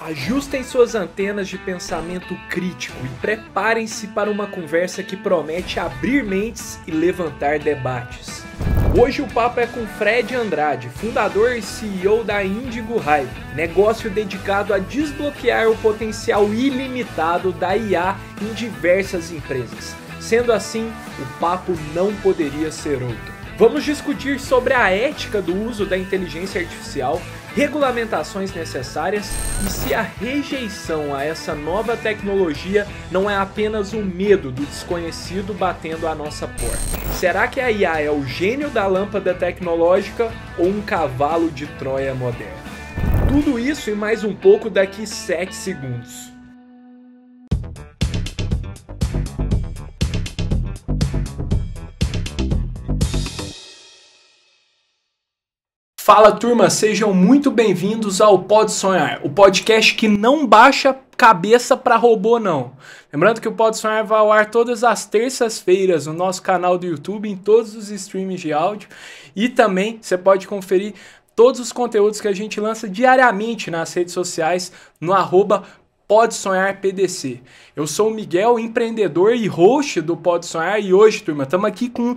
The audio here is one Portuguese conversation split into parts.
Ajustem suas antenas de pensamento crítico e preparem-se para uma conversa que promete abrir mentes e levantar debates. Hoje o papo é com Fred Andrade, fundador e CEO da Indigo Hive, negócio dedicado a desbloquear o potencial ilimitado da IA em diversas empresas. Sendo assim, o papo não poderia ser outro. Vamos discutir sobre a ética do uso da inteligência artificial, regulamentações necessárias e se a rejeição a essa nova tecnologia não é apenas o medo do desconhecido batendo à nossa porta. Será que a IA é o gênio da lâmpada tecnológica ou um cavalo de Troia moderno? Tudo isso e mais um pouco daqui 7 segundos. Fala turma, sejam muito bem-vindos ao Pode Sonhar, o podcast que não baixa cabeça para robô não. Lembrando que o Pode Sonhar vai ao ar todas as terças-feiras no nosso canal do YouTube, em todos os streams de áudio e também você pode conferir todos os conteúdos que a gente lança diariamente nas redes sociais no arroba Pode Sonhar PDC. Eu sou o Miguel, empreendedor e host do Pode Sonhar e hoje, turma, estamos aqui com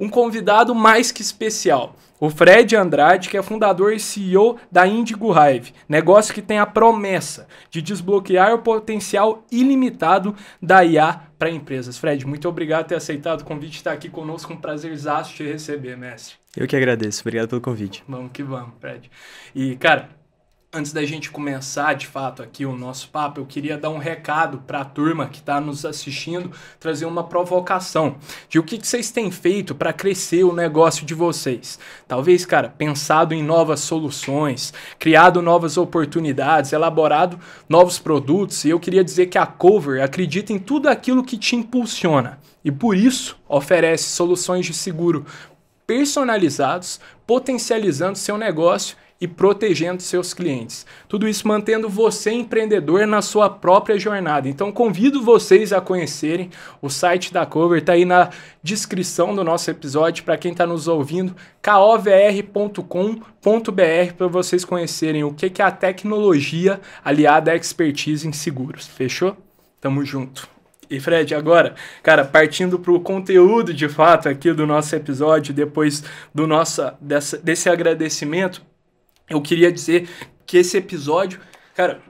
um convidado mais que especial. O Fred Andrade, que é fundador e CEO da Indigo Hive, negócio que tem a promessa de desbloquear o potencial ilimitado da IA para empresas. Fred, muito obrigado por ter aceitado o convite de estar aqui conosco. Um prazerzaço te receber, mestre. Eu que agradeço. Obrigado pelo convite. Vamos que vamos, Fred. E, cara, antes da gente começar de fato aqui o nosso papo, eu queria dar um recado para a turma que está nos assistindo, trazer uma provocação de o que, que vocês têm feito para crescer o negócio de vocês. Talvez, cara, pensado em novas soluções, criado novas oportunidades, elaborado novos produtos. E eu queria dizer que a Cover acredita em tudo aquilo que te impulsiona e por isso oferece soluções de seguro personalizados, potencializando seu negócio e protegendo seus clientes. Tudo isso mantendo você empreendedor na sua própria jornada. Então convido vocês a conhecerem o site da Cover, está aí na descrição do nosso episódio para quem está nos ouvindo, Cover.com.br para vocês conhecerem o que é a tecnologia aliada à expertise em seguros. Fechou? Tamo junto. E Fred, agora, cara, partindo para o conteúdo de fato aqui do nosso episódio, depois do nossa, dessa, desse agradecimento, eu queria dizer que esse episódio, cara,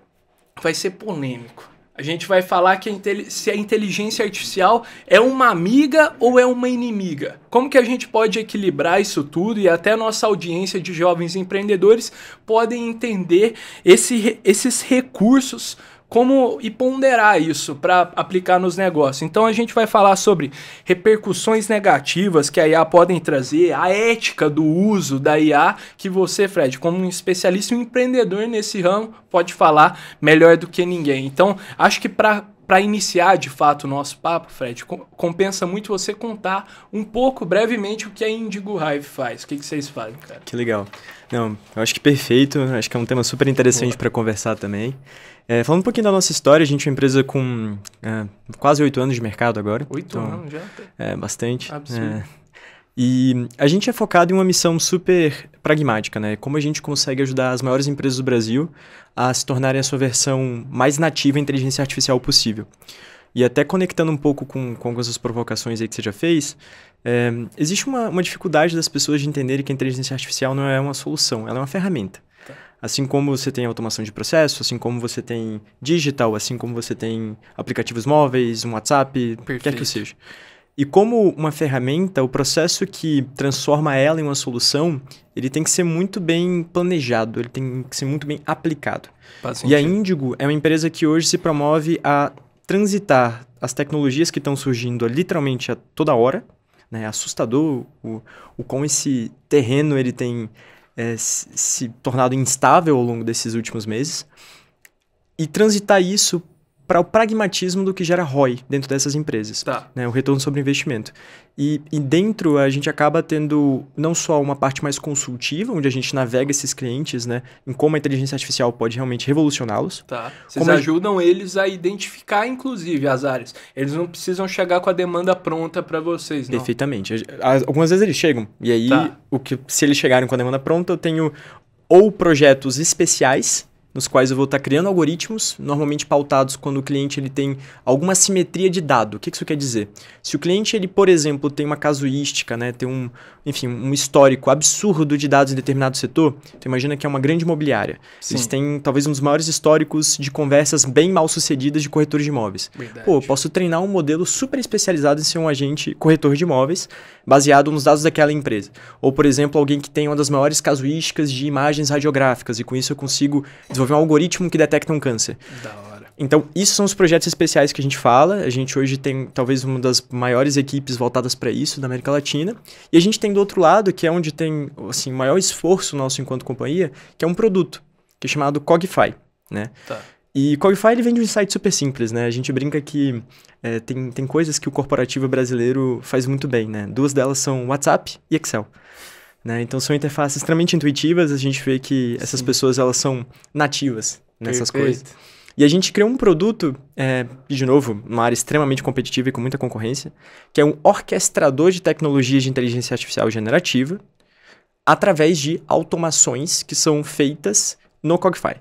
vai ser polêmico. A gente vai falar que a se a inteligência artificial é uma amiga ou é uma inimiga. Como que a gente pode equilibrar isso tudo e até nossa audiência de jovens empreendedores podem entender esse, esses recursos como e ponderar isso para aplicar nos negócios. Então a gente vai falar sobre repercussões negativas que a IA podem trazer, a ética do uso da IA que você, Fred, como um especialista e um empreendedor nesse ramo, pode falar melhor do que ninguém. Então acho que para para iniciar de fato o nosso papo, Fred, compensa muito você contar um pouco brevemente o que a Indigo Hive faz. O que, que vocês fazem, cara? Que legal. Não, eu acho que perfeito. Acho que é um tema super interessante para conversar também. É, falando um pouquinho da nossa história, a gente é uma empresa com é, quase oito anos de mercado agora. Oito então, anos já? É, bastante. Absurdo. É, e a gente é focado em uma missão super pragmática, né? Como a gente consegue ajudar as maiores empresas do Brasil a se tornarem a sua versão mais nativa em inteligência artificial possível. E até conectando um pouco com, com algumas das provocações aí que você já fez, é, existe uma, uma dificuldade das pessoas de entenderem que a inteligência artificial não é uma solução, ela é uma ferramenta. Tá. Assim como você tem automação de processo, assim como você tem digital, assim como você tem aplicativos móveis, um WhatsApp, quer que seja. E como uma ferramenta, o processo que transforma ela em uma solução, ele tem que ser muito bem planejado, ele tem que ser muito bem aplicado. E a Índigo é uma empresa que hoje se promove a transitar as tecnologias que estão surgindo literalmente a toda hora. Né? É assustador o, o como esse terreno ele tem é, se tornado instável ao longo desses últimos meses. E transitar isso para o pragmatismo do que gera ROI dentro dessas empresas, tá. né, o retorno sobre investimento. E, e, dentro a gente acaba tendo não só uma parte mais consultiva, onde a gente navega esses clientes né, em como a inteligência artificial pode realmente revolucioná-los. Tá. Vocês ajudam a... eles a identificar, inclusive, as áreas. Eles não precisam chegar com a demanda pronta para vocês, não? Perfeitamente. Algumas vezes eles chegam, e aí, tá. o que, se eles chegarem com a demanda pronta, eu tenho ou projetos especiais nos quais eu vou estar criando algoritmos, normalmente pautados quando o cliente ele tem alguma simetria de dado. O que isso quer dizer? Se o cliente, ele, por exemplo, tem uma casuística, né, tem um, enfim, um histórico absurdo de dados em determinado setor, tu imagina que é uma grande imobiliária. Sim. Eles têm talvez um dos maiores históricos de conversas bem mal sucedidas de corretores de imóveis. Verdade. Pô, posso treinar um modelo super especializado em ser um agente corretor de imóveis, baseado nos dados daquela empresa. Ou, por exemplo, alguém que tem uma das maiores casuísticas de imagens radiográficas, e com isso eu consigo desenvolver um algoritmo que detecta um câncer. Da hora. Então, isso são os projetos especiais que a gente fala. A gente hoje tem talvez uma das maiores equipes voltadas para isso da América Latina. E a gente tem do outro lado, que é onde tem assim, o maior esforço nosso enquanto companhia, que é um produto, que é chamado Cogify. Né? Tá. E Cogify ele vem de um site super simples, né? A gente brinca que é, tem, tem coisas que o corporativo brasileiro faz muito bem, né? Duas delas são WhatsApp e Excel. Né? Então são interfaces extremamente intuitivas, a gente vê que essas Sim. pessoas elas são nativas nessas Perfeito. coisas. E a gente criou um produto, é, de novo, uma área extremamente competitiva e com muita concorrência, que é um orquestrador de tecnologias de inteligência artificial generativa através de automações que são feitas no Cogify.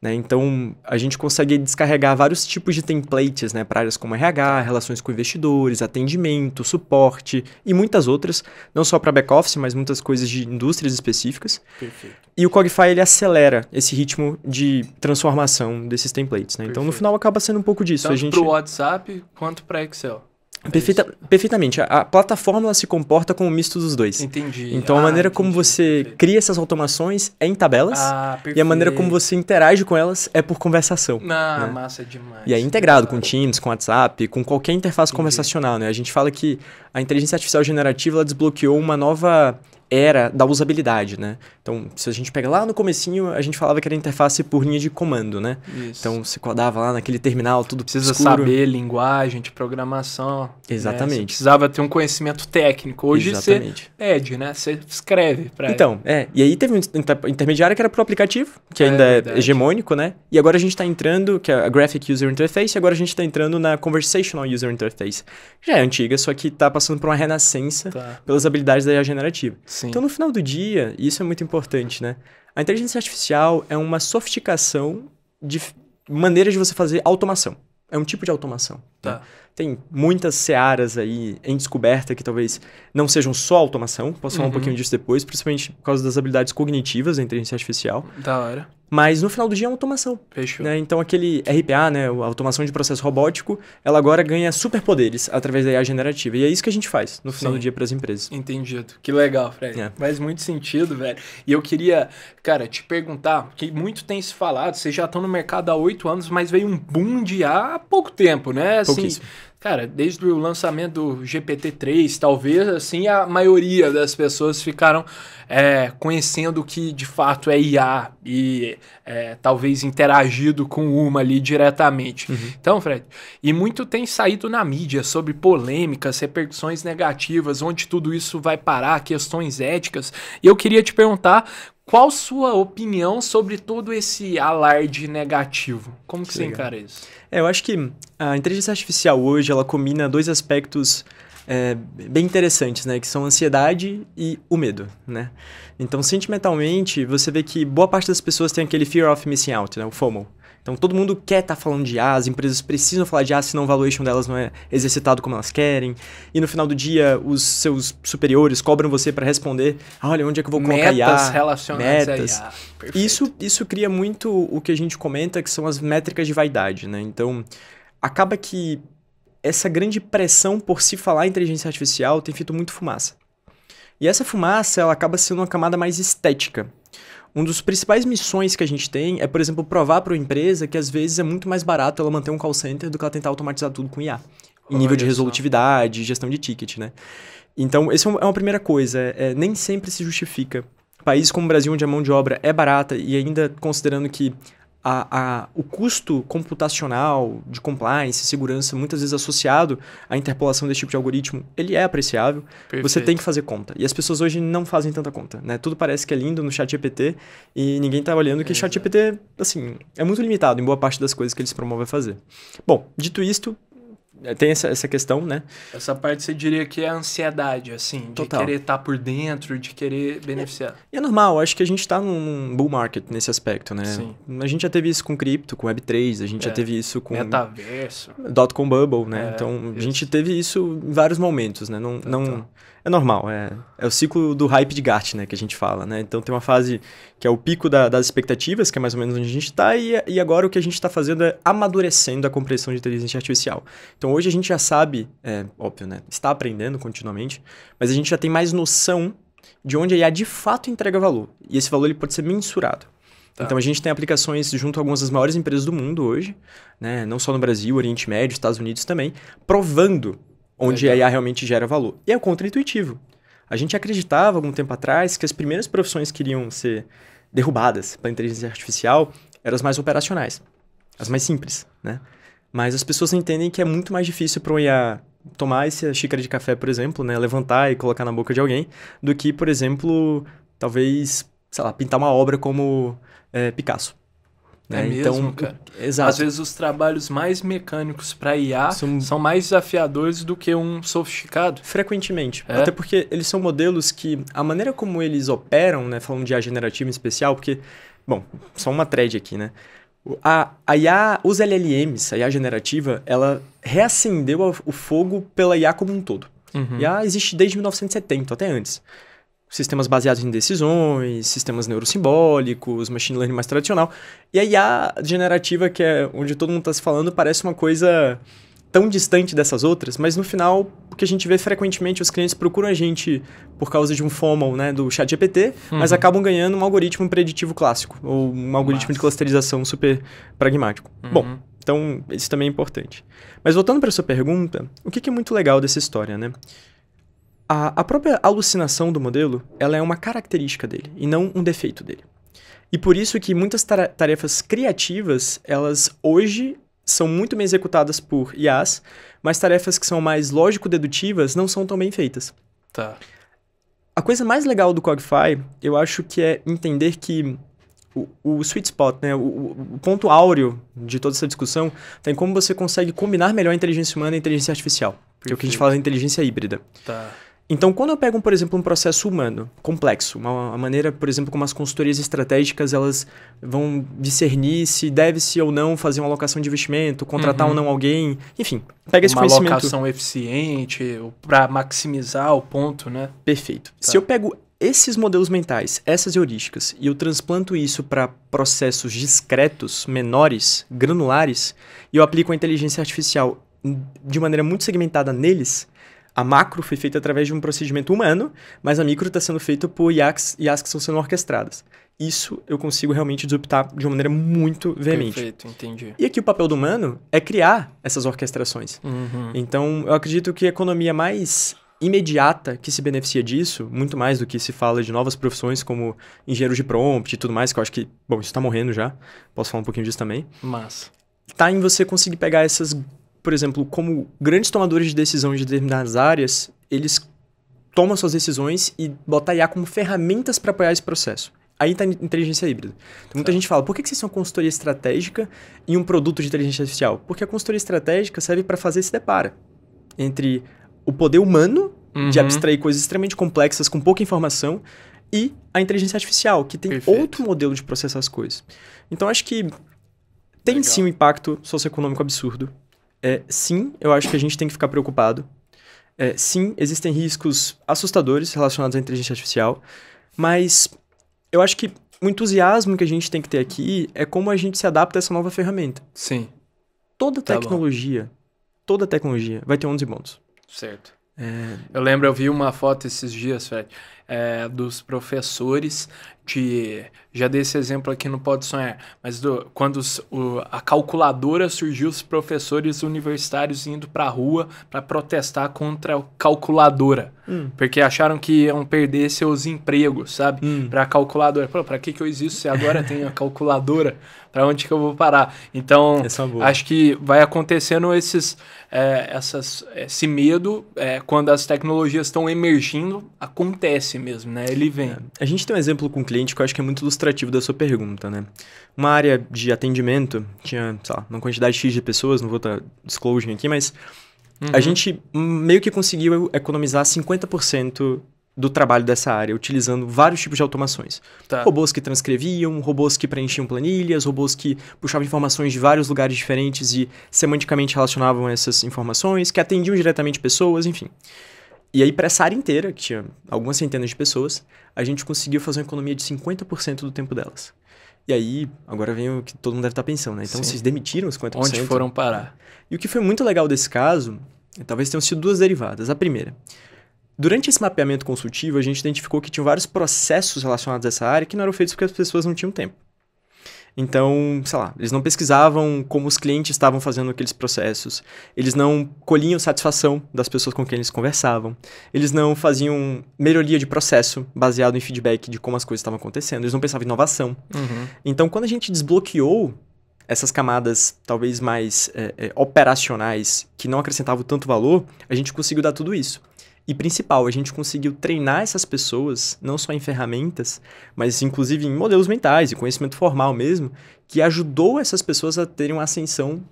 Né? Então, a gente consegue descarregar vários tipos de templates né, para áreas como RH, relações com investidores, atendimento, suporte e muitas outras, não só para back-office, mas muitas coisas de indústrias específicas. Perfeito. E o Cogify ele acelera esse ritmo de transformação desses templates. Né? Então, no final, acaba sendo um pouco disso. Tanto gente... para o WhatsApp quanto para Excel. É perfeita, é perfeitamente. A, a, plataforma ela se comporta como um misto dos dois. Entendi. Então, ah, a maneira entendi, como você cria essas automações é em tabelas. Ah, e a maneira como você interage com elas é por conversação. Ah, né? massa demais. E é integrado com Teams, com WhatsApp, com qualquer interface entendi. conversacional. Né? A gente fala que a inteligência artificial generativa ela desbloqueou uma nova era da usabilidade, né? Então, se a gente pega lá no comecinho, a gente falava que era interface por linha de comando, né? Isso. Então, você codava lá naquele terminal, tudo Precisa escuro. saber linguagem de programação. Né? Exatamente. Né? precisava ter um conhecimento técnico. Hoje Exatamente. você pede, né? Você escreve para Então, ele. é. E aí teve um intermediário que era pro aplicativo, que é ainda é verdade. é hegemônico, né? E agora a gente está entrando, que é a Graphic User Interface, e agora a gente está entrando na Conversational User Interface. Já é antiga, só que está passando por uma renascença tá. pelas habilidades da IA generativa. Sim. Então, no final do dia, e isso é muito importante, né? A inteligência artificial é uma sofisticação de maneiras de você fazer automação. É um tipo de automação. Né? Tá. Né? tem muitas searas aí em descoberta que talvez não sejam só automação. Posso falar uhum. um pouquinho disso depois, principalmente por causa das habilidades cognitivas da inteligência artificial. Da hora. Mas no final do dia é uma automação. Fechou. Né? Então aquele RPA, né, a automação de processo robótico, ela agora ganha superpoderes através da IA generativa. E é isso que a gente faz no final Sim. do dia para as empresas. Entendido. Que legal, Fred. É. Faz muito sentido, velho. E eu queria, cara, te perguntar, porque muito tem se falado, vocês já estão no mercado há oito anos, mas veio um boom de IA há pouco tempo, né? Assim, Pouquíssimo Cara, desde o lançamento do GPT-3, talvez, assim, a maioria das pessoas ficaram é, conhecendo que de fato é IA e é, talvez interagido com uma ali diretamente. Uhum. Então, Fred, e muito tem saído na mídia sobre polêmicas, repercussões negativas, onde tudo isso vai parar, questões éticas. E eu queria te perguntar qual sua opinião sobre todo esse alarde negativo? Como que, que você encara isso? É, eu acho que a inteligência artificial hoje ela combina dois aspectos é, bem interessantes, né? Que são a ansiedade e o medo, né? Então, sentimentalmente, você vê que boa parte das pessoas tem aquele fear of missing out, né? O FOMO. Então todo mundo quer estar tá falando de A, as empresas precisam falar de A, senão o valuation delas não é exercitado como elas querem. E no final do dia, os seus superiores cobram você para responder: olha, onde é que eu vou colocar metas IA? Relacionadas metas a Isso, isso cria muito o que a gente comenta, que são as métricas de vaidade, né? Então acaba que essa grande pressão por se falar inteligência artificial tem feito muito fumaça. E essa fumaça, ela acaba sendo uma camada mais estética. Um dos principais missões que a gente tem é, por exemplo, provar para uma empresa que às vezes é muito mais barato ela manter um call center do que ela tentar automatizar tudo com IA. Em nível de resolutividade, gestão de ticket, né? Então, essa é, é uma primeira coisa. É, é, nem sempre se justifica países como o Brasil, onde a mão de obra é barata e ainda considerando que a, a, o custo computacional de compliance, segurança, muitas vezes associado à interpolação desse tipo de algoritmo, ele é apreciável. Perfeito. Você tem que fazer conta. E as pessoas hoje não fazem tanta conta, né? Tudo parece que é lindo no chat GPT e ninguém está olhando que o chat GPT, assim, é muito limitado em boa parte das coisas que ele se promove a fazer. Bom, dito isto, é, tem essa, essa questão, né? Essa parte você diria que é a ansiedade, assim, de Total. querer estar tá por dentro, de querer beneficiar. É, é normal, acho que a gente está num bull market nesse aspecto, né? Sim. A gente já teve isso com cripto, com Web3, a gente é. já teve isso com... Metaverso. com Bubble, né? É, então, isso. a gente teve isso em vários momentos, né? Não, então, não, então é normal, é, é o ciclo do hype de Gartner né, que a gente fala, né? Então tem uma fase que é o pico da, das expectativas, que é mais ou menos onde a gente está, e, e agora o que a gente está fazendo é amadurecendo a compreensão de inteligência artificial. Então hoje a gente já sabe, é, óbvio, né? Está aprendendo continuamente, mas a gente já tem mais noção de onde a IA de fato entrega valor. E esse valor ele pode ser mensurado. Tá. Então a gente tem aplicações junto a algumas das maiores empresas do mundo hoje, né? não só no Brasil, Oriente Médio, Estados Unidos também, provando onde a IA realmente gera valor. E é contra-intuitivo. A gente acreditava algum tempo atrás que as primeiras profissões que iriam ser derrubadas pela inteligência artificial eram as mais operacionais, as mais simples, né? Mas as pessoas entendem que é muito mais difícil para um IA tomar essa xícara de café, por exemplo, né, levantar e colocar na boca de alguém, do que, por exemplo, talvez, sei lá, pintar uma obra como é, Picasso. Né? É mesmo, então, cara. Exato. Às vezes os trabalhos mais mecânicos para IA são... são... mais desafiadores do que um sofisticado. Frequentemente. É. Até porque eles são modelos que a maneira como eles operam, né, falando de IA generativa em especial, porque, bom, só uma thread aqui, né? A, a IA, os LLMs, a IA generativa, ela reacendeu o fogo pela IA como um todo. Uhum. IA existe desde 1970, até antes sistemas baseados em decisões, sistemas neurosimbólicos, machine learning mais tradicional. E a IA generativa, que é onde todo mundo está se falando, parece uma coisa tão distante dessas outras, mas no final, o que a gente vê frequentemente, os clientes procuram a gente por causa de um FOMO, né, do chat GPT, uhum. mas acabam ganhando um algoritmo preditivo clássico, ou um algoritmo de clusterização super pragmático. Uhum. Bom, então isso também é importante. Mas voltando para sua pergunta, o que, que é muito legal dessa história, né? A, a própria alucinação do modelo, ela é uma característica dele e não um defeito dele. E por isso que muitas tarefas criativas, elas hoje são muito bem executadas por IAs, mas tarefas que são mais lógico-dedutivas não são tão bem feitas. Tá. A coisa mais legal do Cogify, eu acho que é entender que o, o sweet spot, né, o, o ponto áureo de toda essa discussão, tem tá como você consegue combinar melhor a inteligência humana e a inteligência artificial. Perfeito. Que é o que a gente fala da inteligência híbrida. Tá. Então, quando eu pego, por exemplo, um processo humano complexo, uma, a maneira, por exemplo, como as consultorias estratégicas elas vão discernir se deve-se ou não fazer uma alocação de investimento, contratar uhum. ou não alguém, enfim, pega esse uma conhecimento. Uma alocação eficiente para maximizar o ponto, né? Perfeito. Tá. Se eu pego esses modelos mentais, essas heurísticas, e eu transplanto isso para processos discretos, menores, granulares, e eu aplico a inteligência artificial de maneira muito segmentada neles, a macro foi feita através de um procedimento humano, mas a micro está sendo feita por IAs, que estão sendo orquestradas. Isso eu consigo realmente desoptar de uma maneira muito veemente. Perfeito, entendi. E aqui o papel do humano é criar essas orquestrações. Uhum. Então, eu acredito que a economia mais imediata que se beneficia disso, muito mais do que se fala de novas profissões como engenheiro de prompt e tudo mais, que eu acho que, bom, isso está morrendo já. Posso falar um pouquinho disso também. Mas. está em você conseguir pegar essas por exemplo, como grandes tomadores de decisão de determinadas áreas, eles tomam suas decisões e botam a IA como ferramentas para apoiar esse processo. Aí está inteligência híbrida. Então, muita tá. gente fala, por que vocês são consultoria estratégica e um produto de inteligência artificial? Porque a consultoria estratégica serve para fazer esse depara entre o poder humano uhum. de abstrair coisas extremamente complexas com pouca informação e a inteligência artificial, que tem Perfeito. outro modelo de processar as coisas. Então, acho que tem Legal. sim um impacto socioeconômico absurdo é, sim, eu acho que a gente tem que ficar preocupado. É, sim, existem riscos assustadores relacionados à inteligência artificial, mas eu acho que o entusiasmo que a gente tem que ter aqui é como a gente se adapta a essa nova ferramenta. Sim. Toda tá tecnologia, toda tecnologia vai ter uns e bons Certo. É... Eu lembro, eu vi uma foto esses dias, Fred, é, dos professores de, já dei esse exemplo aqui no Pode Sonhar, mas do, quando os, o, a calculadora surgiu, os professores universitários indo para a rua para protestar contra a calculadora, hum. porque acharam que iam perder seus empregos, sabe? Hum. Para a calculadora. Para que, que eu existo se agora tenho a calculadora? Para onde que eu vou parar? Então, é acho que vai acontecendo esses, é, essas, esse medo é, quando as tecnologias estão emergindo, acontece mesmo, né? Ele vem. É. A gente tem um exemplo com o cliente que eu acho que é muito ilustrativo da sua pergunta, né? Uma área de atendimento tinha, sei lá, uma quantidade X de pessoas, não vou estar disclosing aqui, mas uhum. a gente meio que conseguiu economizar 50% do trabalho dessa área, utilizando vários tipos de automações. Tá. Robôs que transcreviam, robôs que preenchiam planilhas, robôs que puxavam informações de vários lugares diferentes e semanticamente relacionavam essas informações, que atendiam diretamente pessoas, enfim. E aí, para essa área inteira, que tinha algumas centenas de pessoas, a gente conseguiu fazer uma economia de 50% do tempo delas. E aí, agora vem o que todo mundo deve estar tá pensando, né? Então, Sim. vocês demitiram os 50%. Onde foram parar? E o que foi muito legal desse caso, talvez tenham sido duas derivadas. A primeira, durante esse mapeamento consultivo, a gente identificou que tinha vários processos relacionados a essa área que não eram feitos porque as pessoas não tinham tempo. Então, sei lá, eles não pesquisavam como os clientes estavam fazendo aqueles processos, eles não colhiam satisfação das pessoas com quem eles conversavam, eles não faziam melhoria de processo baseado em feedback de como as coisas estavam acontecendo, eles não pensavam em inovação. Uhum. Então, quando a gente desbloqueou essas camadas talvez mais é, é, operacionais que não acrescentavam tanto valor, a gente conseguiu dar tudo isso. E principal, a gente conseguiu treinar essas pessoas, não só em ferramentas, mas inclusive em modelos mentais e conhecimento formal mesmo, que ajudou essas pessoas a terem uma ascensão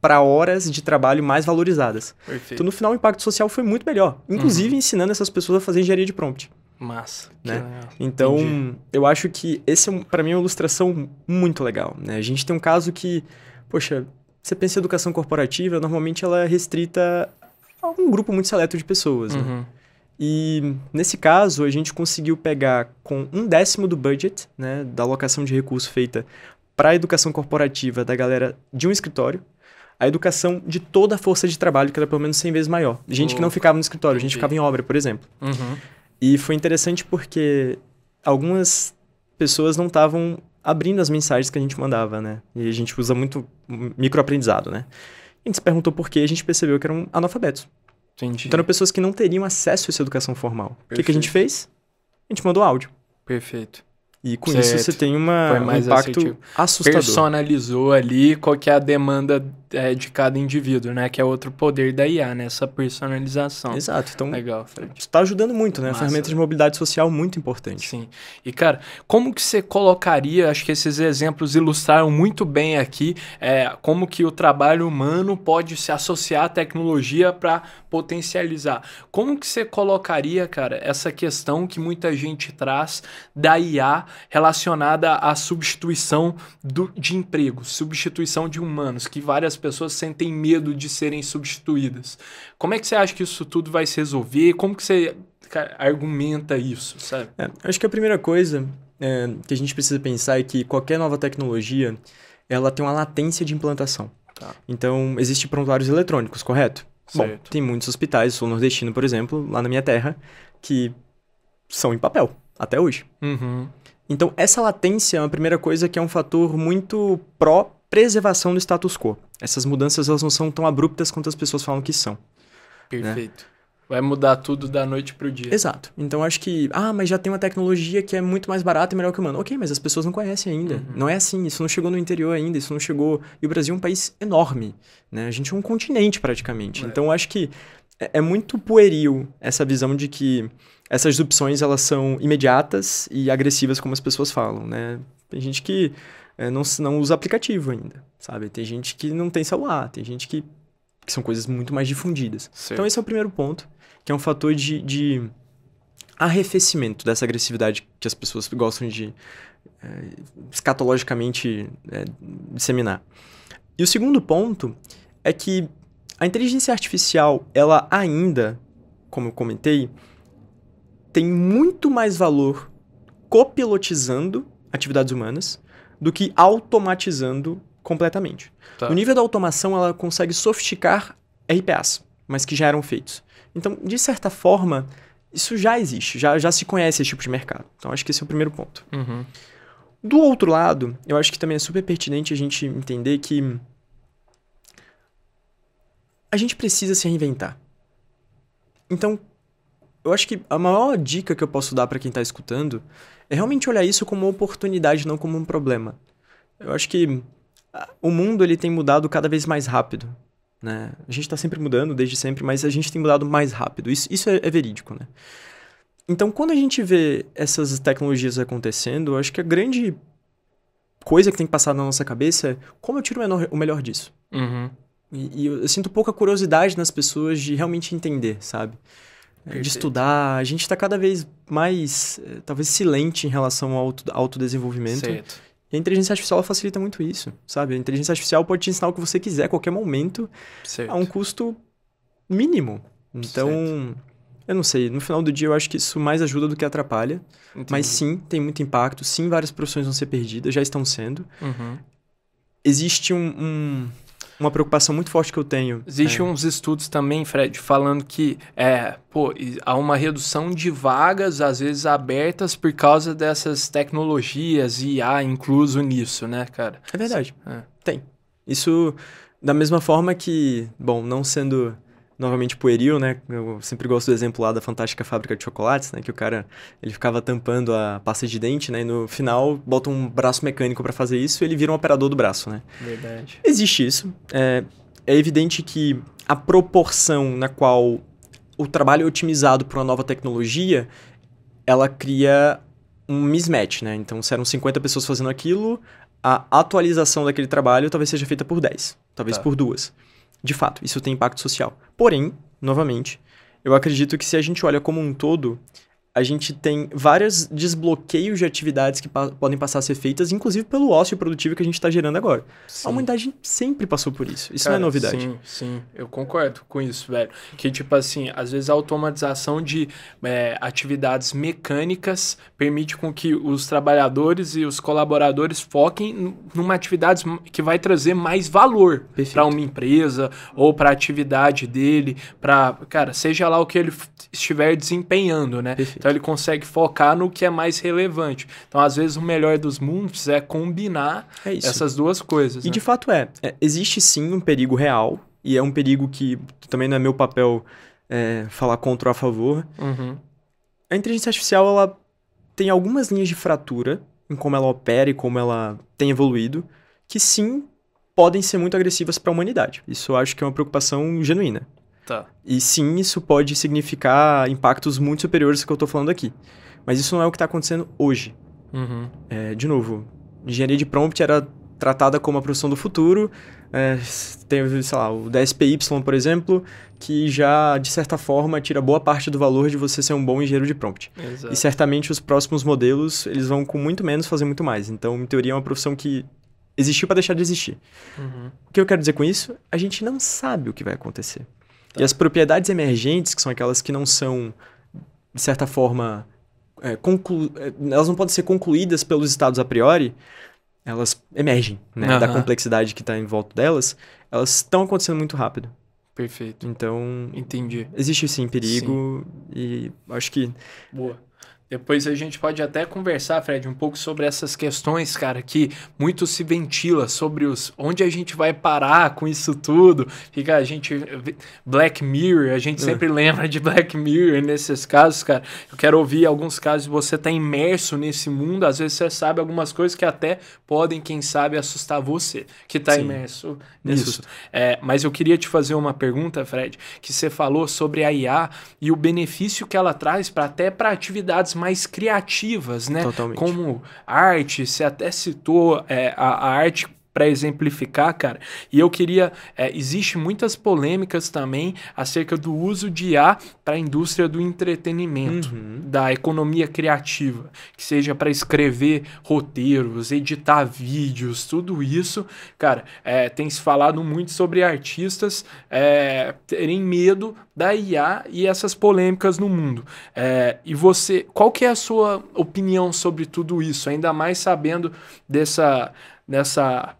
para horas de trabalho mais valorizadas. Perfeito. Então, no final, o impacto social foi muito melhor, inclusive uhum. ensinando essas pessoas a fazer engenharia de prompt. Massa. Né? Então, Entendi. eu acho que esse, é, para mim, é uma ilustração muito legal. Né? A gente tem um caso que, poxa, você pensa em educação corporativa, normalmente ela é restrita algum grupo muito seleto de pessoas. Né? Uhum. Né? E nesse caso, a gente conseguiu pegar com um décimo do budget, né, da alocação de recurso feita para a educação corporativa da galera de um escritório, a educação de toda a força de trabalho, que era pelo menos 100 vezes maior. Gente oh, que não ficava no escritório, a gente ficava em obra, por exemplo. Uhum. E foi interessante porque algumas pessoas não estavam abrindo as mensagens que a gente mandava, né? E a gente usa muito microaprendizado, né? A gente se perguntou por quê a gente percebeu que eram analfabetos. Entendi. Então eram pessoas que não teriam acesso a essa educação formal. O que, que a gente fez? A gente mandou áudio. Perfeito. E com certo. isso você tem uma, um impacto assertivo. assustador. Personalizou ali qual que é a demanda é, de cada indivíduo, né? Que é outro poder da IA, né? personalização. Exato. Então, Legal, Fred. isso tá ajudando muito, né? Massa. Ferramenta de mobilidade social muito importante. Sim. E, cara, como que você colocaria, acho que esses exemplos ilustraram muito bem aqui, é, como que o trabalho humano pode se associar à tecnologia para potencializar. Como que você colocaria, cara, essa questão que muita gente traz da IA relacionada à substituição do, de empregos, substituição de humanos, que várias pessoas sentem medo de serem substituídas. Como é que você acha que isso tudo vai se resolver? Como que você argumenta isso, sabe? É, acho que a primeira coisa é, que a gente precisa pensar é que qualquer nova tecnologia, ela tem uma latência de implantação. Tá. Então, existem prontuários eletrônicos, correto? Certo. Bom, tem muitos hospitais, sou nordestino, por exemplo, lá na minha terra, que são em papel, até hoje. Uhum. Então, essa latência é uma primeira coisa que é um fator muito pró-preservação do status quo. Essas mudanças elas não são tão abruptas quanto as pessoas falam que são. Né? Perfeito. Né? Vai mudar tudo da noite pro dia. Exato. Então acho que, ah, mas já tem uma tecnologia que é muito mais barata e melhor que o humano. Ok, mas as pessoas não conhecem ainda. Uhum. Não é assim, isso não chegou no interior ainda, isso não chegou. E o Brasil é um país enorme, né? A gente é um continente praticamente. É. Então acho que é, é muito pueril essa visão de que essas opções elas são imediatas e agressivas como as pessoas falam, né? Tem gente que é, não, não usa aplicativo ainda, sabe? Tem gente que não tem celular, tem gente que, que são coisas muito mais difundidas. Sim. Então esse é o primeiro ponto, que é um fator de, de arrefecimento dessa agressividade que as pessoas gostam de é, escatologicamente é, disseminar. E o segundo ponto é que a inteligência artificial, ela ainda, como eu comentei, tem muito mais valor copilotizando atividades humanas do que automatizando completamente. Tá. No nível da automação, ela consegue sofisticar RPAs, mas que já eram feitos. Então, de certa forma, isso já existe, já, já se conhece esse tipo de mercado. Então, acho que esse é o primeiro ponto. Uhum. Do outro lado, eu acho que também é super pertinente a gente entender que a gente precisa se reinventar. Então, eu acho que a maior dica que eu posso dar para quem está escutando é realmente olhar isso como uma oportunidade, não como um problema. Eu acho que ah, o mundo ele tem mudado cada vez mais rápido. Né? A gente está sempre mudando, desde sempre, mas a gente tem mudado mais rápido. Isso, isso é, é verídico. Né? Então, quando a gente vê essas tecnologias acontecendo, eu acho que a grande coisa que tem que passar na nossa cabeça é como eu tiro o, menor, o melhor disso. Uhum. E, e, eu sinto pouca curiosidade nas pessoas de realmente entender, sabe? É, Perfeito. De estudar. A gente está cada vez mais, eh, talvez, silente em relação ao auto, autodesenvolvimento. Certo. E a inteligência artificial facilita muito isso, sabe? A inteligência artificial pode te ensinar o que você quiser a qualquer momento, certo. a um custo mínimo. Então, certo. eu não sei. No final do dia, eu acho que isso mais ajuda do que atrapalha. Entendi. Mas sim, tem muito impacto. Sim, várias profissões vão ser perdidas, já estão sendo. Uhum. Existe um, um uma preocupação muito forte que eu tenho. Existem é. uns estudos também, Fred, falando que é, pô, há uma redução de vagas, às vezes abertas, por causa dessas tecnologias e há incluso nisso, né, cara? É verdade. É. Tem. Isso, da mesma forma que, bom, não sendo novamente pueril, né? Eu sempre gosto do exemplo lá da fantástica fábrica de chocolates, né? Que o cara ele ficava tampando a pasta de dente, né? E no final bota um braço mecânico para fazer isso, e ele vira um operador do braço, né? Verdade. Existe isso. É, é evidente que a proporção na qual o trabalho é otimizado por uma nova tecnologia, ela cria um mismatch, né? Então, se eram 50 pessoas fazendo aquilo, a atualização daquele trabalho talvez seja feita por 10, talvez tá. por duas. De fato, isso tem impacto social. Porém, novamente, eu acredito que se a gente olha como um todo, a gente tem vários desbloqueios de atividades que pa podem passar a ser feitas, inclusive pelo ócio produtivo que a gente está gerando agora. Sim. A humanidade sempre passou por isso. Isso Cara, não é novidade. Sim, sim. Eu concordo com isso, velho. Que, tipo assim, às vezes a automatização de é, atividades mecânicas permite com que os trabalhadores e os colaboradores foquem numa atividade que vai trazer mais valor para uma empresa ou para a atividade dele, para, cara, seja lá o que ele estiver desempenhando, né? Perfeito. Então ele consegue focar no que é mais relevante. Então, às vezes, o melhor dos mundos é combinar é essas duas coisas. E né? de fato é. é. Existe sim um perigo real, e é um perigo que também não é meu papel é, falar contra ou a favor. Uhum. A inteligência artificial ela tem algumas linhas de fratura em como ela opera e como ela tem evoluído, que sim podem ser muito agressivas para a humanidade. Isso eu acho que é uma preocupação genuína. Tá. E sim, isso pode significar impactos muito superiores ao que eu estou falando aqui. Mas isso não é o que está acontecendo hoje. Uhum. É, de novo, engenharia de prompt era tratada como a profissão do futuro. É, teve, sei lá, o DSPY, por exemplo, que já, de certa forma, tira boa parte do valor de você ser um bom engenheiro de prompt. Exato. E certamente os próximos modelos, eles vão com muito menos fazer muito mais. Então, em teoria, é uma profissão que existiu para deixar de existir. Uhum. O que eu quero dizer com isso? A gente não sabe o que vai acontecer. E as tá. propriedades emergentes, que são aquelas que não são, de certa forma, é, conclu... É, elas não podem ser concluídas pelos estados a priori, elas emergem né, da complexidade que está em volta delas, elas estão acontecendo muito rápido. Perfeito. Então. Entendi. Existe sim perigo sim. e acho que. Boa. Depois a gente pode até conversar, Fred, um pouco sobre essas questões, cara, que muito se ventila sobre os onde a gente vai parar com isso tudo. Fica a gente Black Mirror, a gente é. sempre lembra de Black Mirror nesses casos, cara. Eu quero ouvir alguns casos você tá imerso nesse mundo, às vezes você sabe algumas coisas que até podem, quem sabe, assustar você que tá Sim. imerso nisso. É, mas eu queria te fazer uma pergunta, Fred, que você falou sobre a IA e o benefício que ela traz para até para atividades mais criativas, né? Totalmente. Como arte, você até citou é, a, a arte para exemplificar, cara. E eu queria. É, existe muitas polêmicas também acerca do uso de IA para a indústria do entretenimento, uhum. da economia criativa, que seja para escrever roteiros, editar vídeos, tudo isso. Cara, é, tem se falado muito sobre artistas é, terem medo da IA e essas polêmicas no mundo. É, e você, qual que é a sua opinião sobre tudo isso? Ainda mais sabendo dessa, dessa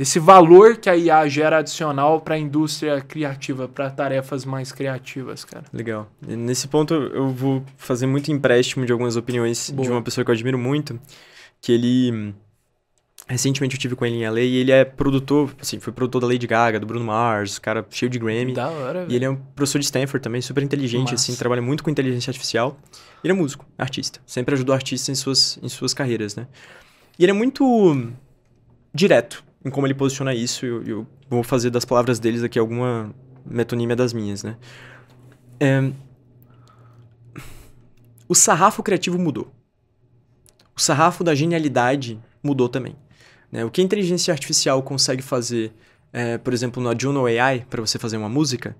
desse valor que a IA gera adicional para a indústria criativa, para tarefas mais criativas, cara. Legal. E nesse ponto eu vou fazer muito empréstimo de algumas opiniões Boa. de uma pessoa que eu admiro muito, que ele recentemente eu tive com ele em LA e ele é produtor, assim, foi produtor da Lady Gaga, do Bruno Mars, cara cheio de Grammy. Da hora, E ele é um professor de Stanford também, super inteligente, assim, Massa. assim, trabalha muito com inteligência artificial. Ele é músico, artista, sempre ajudou artistas em suas, em suas carreiras, né? E ele é muito direto em como ele posiciona isso, eu, eu vou fazer das palavras deles aqui alguma metonímia das minhas, né? É... O sarrafo criativo mudou. O sarrafo da genialidade mudou também. Né? O que a inteligência artificial consegue fazer, é, por exemplo, no Juno AI, para você fazer uma música,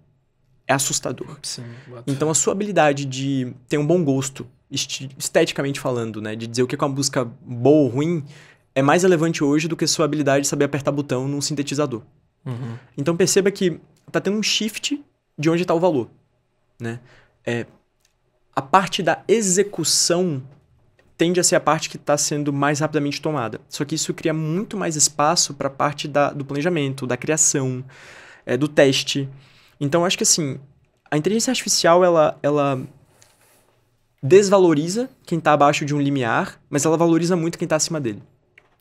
é assustador. Sim, então, a sua habilidade de ter um bom gosto, esteticamente falando, né? de dizer o que é uma música boa ou ruim, é mais relevante hoje do que sua habilidade de saber apertar botão num sintetizador. Uhum. Então perceba que está tendo um shift de onde está o valor. Né? É, a parte da execução tende a ser a parte que está sendo mais rapidamente tomada. Só que isso cria muito mais espaço para a parte da, do planejamento, da criação, é, do teste. Então, acho que assim, a inteligência artificial, ela, ela desvaloriza quem está abaixo de um limiar, mas ela valoriza muito quem está acima dele.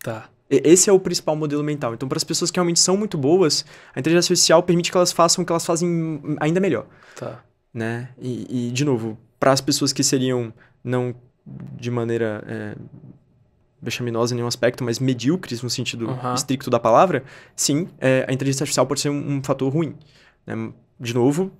Tá. Esse é o principal modelo mental. Então, para as pessoas que realmente são muito boas, a inteligência artificial permite que elas façam o que elas fazem ainda melhor. Tá. Né? E, e de novo, para as pessoas que seriam não de maneira é, vexaminosa em nenhum aspecto, mas medíocres no sentido uhum. estricto da palavra, sim, é, a inteligência artificial pode ser um, um fator ruim. Né? De novo,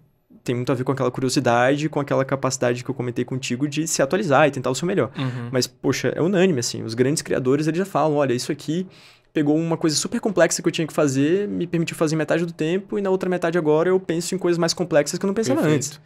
tem muito a ver com aquela curiosidade, com aquela capacidade que eu comentei contigo de se atualizar e tentar o seu melhor. Uhum. Mas, poxa, é unânime, assim. Os grandes criadores, eles já falam, olha, isso aqui pegou uma coisa super complexa que eu tinha que fazer, me permitiu fazer metade do tempo e na outra metade agora eu penso em coisas mais complexas que eu não pensava Perfeito. antes.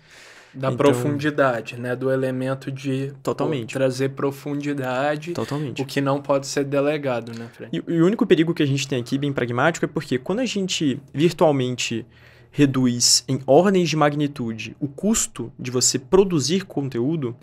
Da então... profundidade, né? Do elemento de Totalmente. trazer profundidade. Totalmente. O que não pode ser delegado, né, Fred? E, e o único perigo que a gente tem aqui, bem pragmático, é porque quando a gente virtualmente reduz em ordens de magnitude o custo de você produzir conteúdo,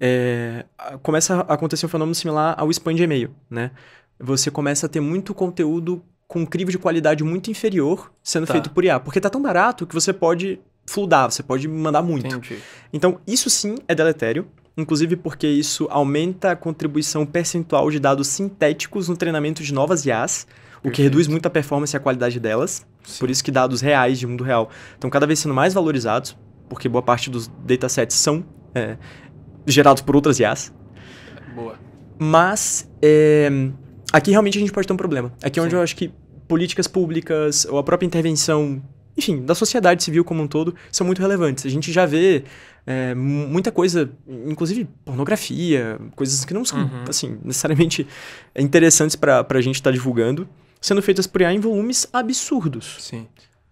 é, começa a acontecer um fenômeno similar ao spam de e-mail, né? Você começa a ter muito conteúdo com um crivo de qualidade muito inferior sendo tá. feito por IA, porque tá tão barato que você pode fludar, você pode mandar muito. Entendi. Então, isso sim é deletério, inclusive porque isso aumenta a contribuição percentual de dados sintéticos no treinamento de novas IAs, Perfeito. o que reduz muito a performance e a qualidade delas. Sim. Por isso que dados reais de mundo real estão cada vez sendo mais valorizados, porque boa parte dos datasets são é, gerados por outras IAs. Boa. Mas é, aqui realmente a gente pode ter um problema. Aqui é onde Sim. eu acho que políticas públicas ou a própria intervenção, enfim, da sociedade civil como um todo, são muito relevantes. A gente já vê é, muita coisa, inclusive pornografia, coisas que não são, uhum. assim, necessariamente interessantes para a gente estar tá divulgando sendo feitas por IA em volumes absurdos. Sim.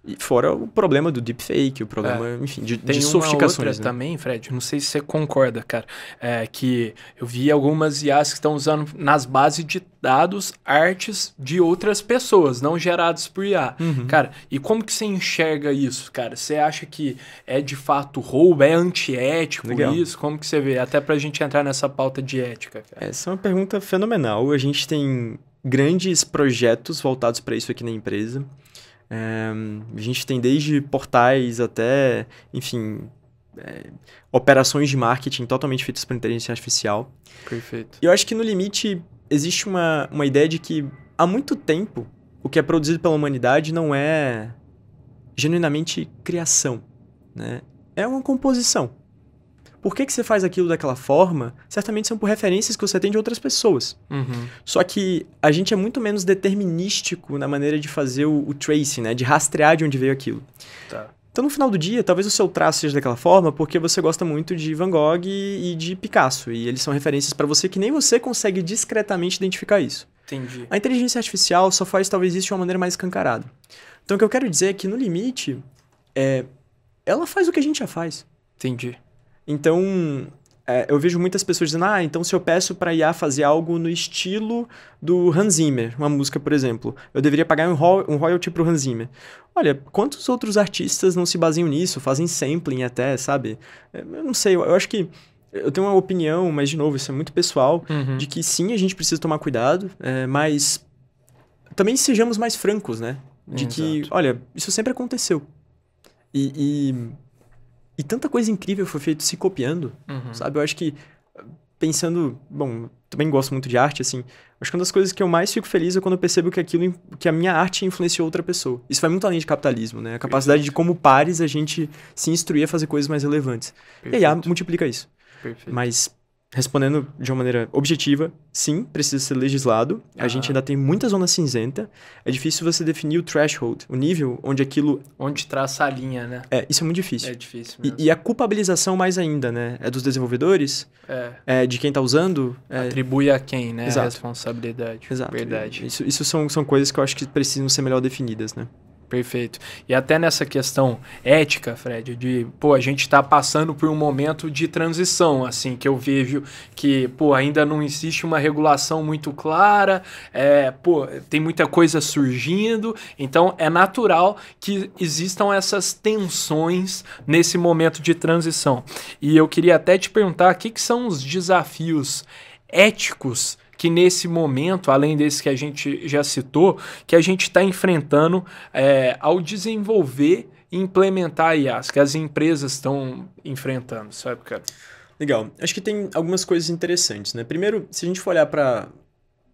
E fora o problema do deepfake, o problema, é. enfim, de, Tem de sofisticações. Tem outra né? também, Fred, não sei se você concorda, cara, é que eu vi algumas IAs que estão usando nas bases de dados artes de outras pessoas, não geradas por IA. Uhum. Cara, e como que você enxerga isso, cara? Você acha que é de fato roubo, é antiético Legal. isso? Como que você vê? Até pra gente entrar nessa pauta de ética. Cara. Essa é uma pergunta fenomenal. A gente tem grandes projetos voltados para isso aqui na empresa. É, a gente tem desde portais até, enfim, é, operações de marketing totalmente feitas por inteligência artificial. Perfeito. E eu acho que no limite existe uma, uma ideia de que há muito tempo o que é produzido pela humanidade não é genuinamente criação, né? É uma composição por que, que você faz aquilo daquela forma, certamente são por referências que você tem de outras pessoas. Uhum. Só que a gente é muito menos determinístico na maneira de fazer o, o tracing, né? De rastrear de onde veio aquilo. Tá. Então, no final do dia, talvez o seu traço seja daquela forma porque você gosta muito de Van Gogh e, e de Picasso. E eles são referências para você que nem você consegue discretamente identificar isso. Entendi. A inteligência artificial só faz talvez isso de uma maneira mais escancarada. Então, o que eu quero dizer é que, no limite, é, ela faz o que a gente já faz. Entendi. Então, é, eu vejo muitas pessoas dizendo, ah, então se eu peço para IA fazer algo no estilo do Hans Zimmer, uma música, por exemplo, eu deveria pagar um, ro um royalty pro Hans Zimmer. Olha, quantos outros artistas não se baseiam nisso, fazem sampling até, sabe? É, eu não sei, eu, eu acho que eu tenho uma opinião, mas de novo, isso é muito pessoal, uhum. de que sim, a gente precisa tomar cuidado, é, mas também sejamos mais francos, né? De Exato. que, olha, isso sempre aconteceu. E, e e tanta coisa incrível foi feito se copiando, uhum. sabe? Eu acho que pensando, bom, também gosto muito de arte, assim. Acho que uma das coisas que eu mais fico feliz é quando eu percebo que aquilo, que a minha arte influenciou outra pessoa. Isso vai muito além de capitalismo, né? A capacidade Perfeito. de como pares a gente se instruir a fazer coisas mais relevantes. Perfeito. E aí a ah, multiplica isso. Perfeito. Mas respondendo de uma maneira objetiva, sim, precisa ser legislado. A ah. gente ainda tem muita zona cinzenta. É difícil você definir o threshold, o nível onde aquilo. Onde traça a linha, né? É, isso é muito difícil. É difícil. Mesmo. E, e a culpabilização mais ainda, né? É dos desenvolvedores? É. é de quem está usando? É... Atribui a quem, né? Exato. A responsabilidade. Exato. Verdade. Isso, isso são, são coisas que eu acho que precisam ser melhor definidas, né? Perfeito. E até nessa questão ética, Fred, de, pô, a gente está passando por um momento de transição, assim, que eu vejo que, pô, ainda não existe uma regulação muito clara, é, pô, tem muita coisa surgindo, então é natural que existam essas tensões nesse momento de transição. E eu queria até te perguntar, o que, que são os desafios éticos que nesse momento, além desse que a gente já citou, que a gente está enfrentando é, ao desenvolver e implementar IAs, que as empresas estão enfrentando, sabe, cara? Legal. Acho que tem algumas coisas interessantes, né? Primeiro, se a gente for olhar para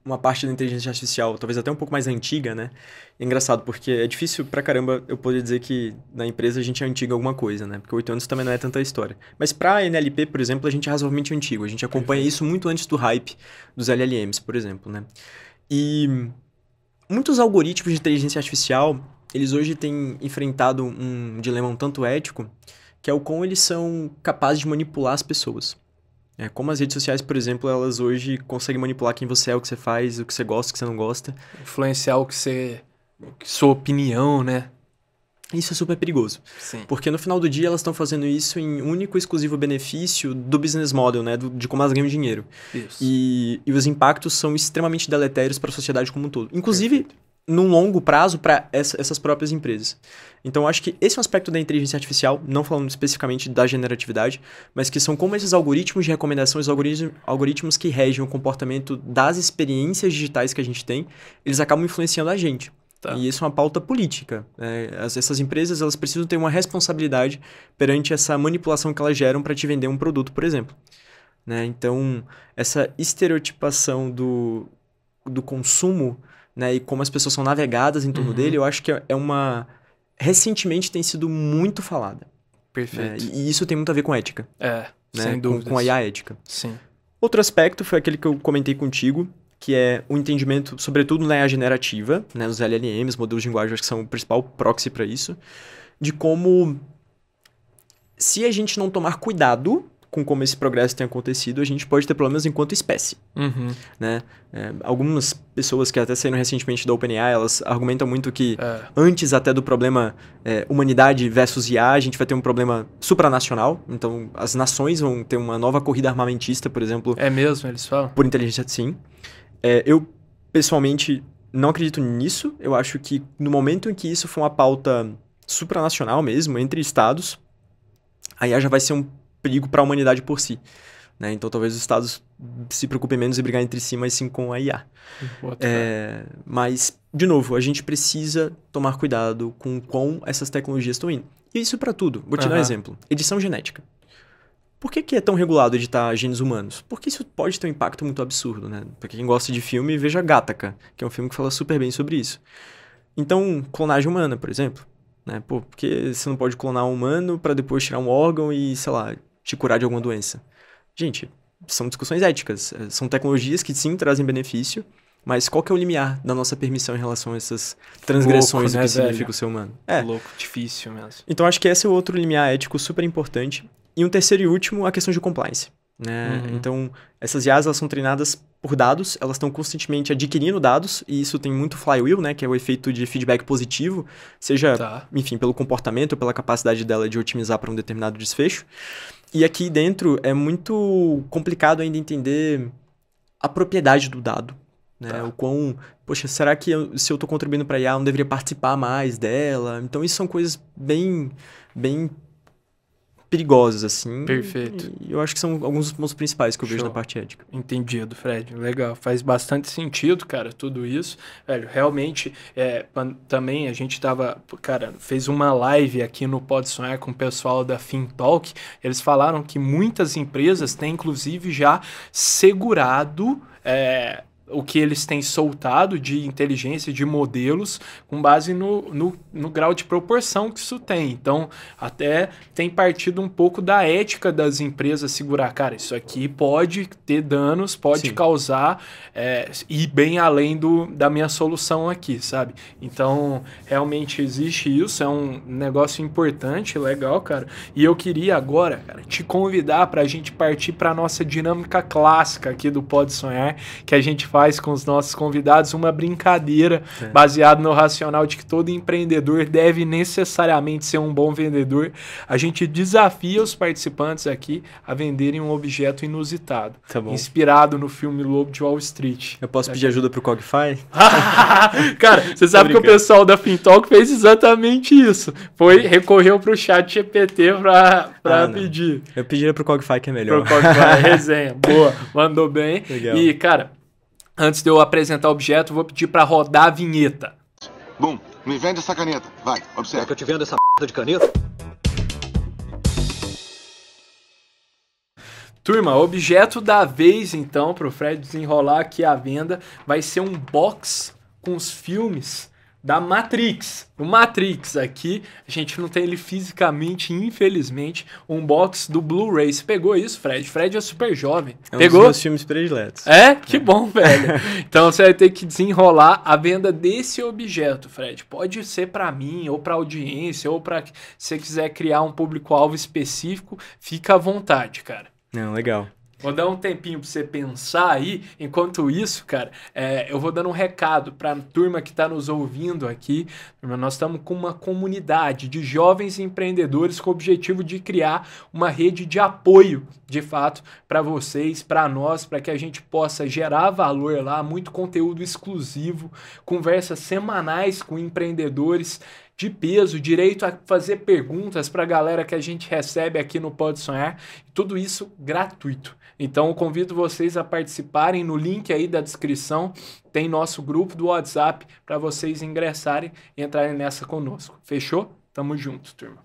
uma parte da inteligência artificial, talvez até um pouco mais antiga, né? É engraçado, porque é difícil pra caramba eu poder dizer que na empresa a gente é antigo alguma coisa, né? Porque oito anos também não é tanta história. Mas pra NLP, por exemplo, a gente é razoavelmente antigo. A gente acompanha isso muito antes do hype dos LLMs, por exemplo, né? E muitos algoritmos de inteligência artificial, eles hoje têm enfrentado um dilema um tanto ético, que é o como eles são capazes de manipular as pessoas. É, como as redes sociais, por exemplo, elas hoje conseguem manipular quem você é, o que você faz, o que você gosta, o que você não gosta. Influenciar o que você. sua opinião, né? Isso é super perigoso. Sim. Porque no final do dia elas estão fazendo isso em único e exclusivo benefício do business model, né? Do, de como elas ganham dinheiro. Isso. E, e os impactos são extremamente deletérios para a sociedade como um todo. Inclusive, Perfeito num longo prazo para essa, essas próprias empresas. Então, acho que esse é um aspecto da inteligência artificial, não falando especificamente da generatividade, mas que são como esses algoritmos de recomendação, os algoritmos, algoritmos que regem o comportamento das experiências digitais que a gente tem, eles acabam influenciando a gente. Tá. E isso é uma pauta política. Né? essas empresas elas precisam ter uma responsabilidade perante essa manipulação que elas geram para te vender um produto, por exemplo. Né? Então, essa estereotipação do, do consumo né, e como as pessoas são navegadas em torno uhum. dele, eu acho que é, é uma. Recentemente tem sido muito falada. Né, Perfeito. Né? E isso tem muito a ver com ética. É, né? sem dúvida. Com, com a IA ética. Sim. Outro aspecto foi aquele que eu comentei contigo, que é o entendimento, sobretudo na IA generativa, né, nos LLMs, modelos de linguagem, acho que são o principal proxy para isso, de como se a gente não tomar cuidado, com como esse progresso tem acontecido, a gente pode ter problemas enquanto espécie. Uhum. Né? É, algumas pessoas que até saíram recentemente da OpenAI, elas argumentam muito que é. antes até do problema é, humanidade versus IA, a gente vai ter um problema supranacional. Então, as nações vão ter uma nova corrida armamentista, por exemplo. É mesmo, eles falam? Por inteligência, sim. É, eu, pessoalmente, não acredito nisso. Eu acho que no momento em que isso for uma pauta supranacional mesmo, entre estados, a IA já vai ser um perigo para a humanidade por si. Né? Então talvez os estados se preocupem menos em brigar entre si, mas sim com a IA. É, mas, de novo, a gente precisa tomar cuidado com quão essas tecnologias estão indo. E isso para tudo. Vou te uhum. dar um exemplo. Edição genética. Por que, que, é tão regulado editar genes humanos? Porque isso pode ter um impacto muito absurdo, né? Pra quem gosta de filme, veja Gataca, que é um filme que fala super bem sobre isso. Então, clonagem humana, por exemplo. Né? Pô, porque você não pode clonar um humano para depois tirar um órgão e, sei lá, te curar de alguma doença. Gente, são discussões éticas, eh, são tecnologias que sim trazem benefício, mas qual que é o limiar da nossa permissão em relação a essas transgressões Louco, do que né, significa velho? o ser humano? É. Louco, difícil mesmo. Então acho que esse é o outro limiar ético super importante. E um terceiro e último, a questão de compliance. Né? Uhum. Então, essas IAs elas são treinadas por dados, elas estão constantemente adquirindo dados, e isso tem muito flywheel, né? Que é o efeito de feedback positivo, seja, tá. enfim, pelo comportamento, pela capacidade dela de otimizar para um determinado desfecho. E aqui dentro é muito complicado ainda entender a propriedade do dado. Né? Tá. O quão, poxa, será que eu, se eu estou contribuindo para IA, eu não deveria participar mais dela? Então, isso são coisas bem, bem perigosas, assim. Perfeito. E eu acho que são alguns dos pontos principais que eu Show. vejo na parte ética. Entendido, Fred. Legal. Faz bastante sentido, cara, tudo isso. Velho, realmente, é, também a gente tava, cara, fez uma live aqui no Pode Sonhar com o pessoal da FinTalk. Eles falaram que muitas empresas têm, inclusive, já segurado. É, o que eles têm soltado de inteligência, de modelos, com base no, no, no, grau de proporção que isso tem. Então, até tem partido um pouco da ética das empresas segurar, cara, isso aqui pode ter danos, pode Sim. causar é, ir bem além do, da minha solução aqui, sabe? Então, realmente existe isso, é um negócio importante, legal, cara. E eu queria agora, cara, te convidar para a gente partir para nossa dinâmica clássica aqui do Pode Sonhar, que a gente faz faz com os nossos convidados uma brincadeira é. baseada no racional de que todo empreendedor deve necessariamente ser um bom vendedor. A gente desafia os participantes aqui a venderem um objeto inusitado, tá inspirado no filme Lobo de Wall Street. Eu posso pedir ajuda pro Cogify? Cara, você sabe que o pessoal da FinTalk fez exatamente isso. Foi recorreu pro chat GPT para para ah, pedir. Eu pediria pro Cogify que é melhor. Pro Cogify resenha. Boa, mandou bem. Legal. E cara, Antes de eu apresentar o objeto, vou pedir para rodar a vinheta. Bom, me vende essa caneta. Vai, observa. É que eu te vendo essa p... de caneta? Turma, objeto da vez então para o Fred desenrolar aqui a venda vai ser um box com os filmes da Matrix. O Matrix aqui, a gente não tem ele fisicamente, infelizmente, um box do Blu-ray. Você pegou isso, Fred? Fred é super jovem. É um pegou? dos meus filmes prediletos. É? Que é. bom, velho. então você vai ter que desenrolar a venda desse objeto, Fred. Pode ser para mim, ou para audiência, ou para se você quiser criar um público-alvo específico, fica à vontade, cara. Não, legal. Vou dar um tempinho para você pensar aí. Enquanto isso, cara, é, eu vou dando um recado para a turma que está nos ouvindo aqui. Nós estamos com uma comunidade de jovens empreendedores com o objetivo de criar uma rede de apoio, de fato, para vocês, para nós, para que a gente possa gerar valor lá, muito conteúdo exclusivo, conversas semanais com empreendedores de peso, direito a fazer perguntas para a galera que a gente recebe aqui no Pode Sonhar, tudo isso gratuito. Então convido vocês a participarem no link aí da descrição, tem nosso grupo do WhatsApp para vocês ingressarem e entrarem nessa conosco. Fechou? Tamo junto, turma.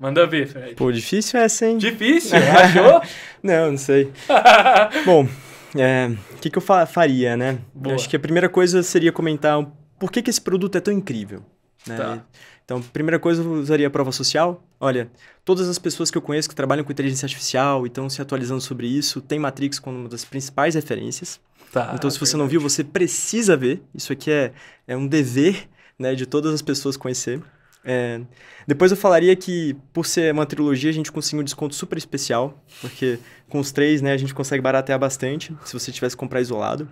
Manda ver, Fred. Pô, difícil essa, hein? Difícil? Achou? não, não sei. Bom, é, o é, que, que eu faria, né? Boa. Acho que a primeira coisa seria comentar por que, que esse produto é tão incrível. Né? Tá. Então, primeira coisa, eu usaria a prova social. Olha, todas as pessoas que eu conheço que trabalham com inteligência artificial e estão se atualizando sobre isso, tem Matrix como uma das principais referências. Tá, então, se você verdade. não viu, você precisa ver. Isso aqui é, é um dever né, de todas as pessoas conhecer. É... Depois eu falaria que, por ser uma trilogia, a gente conseguiu um desconto super especial, porque com os três né, a gente consegue baratear bastante, se você tivesse que comprar isolado.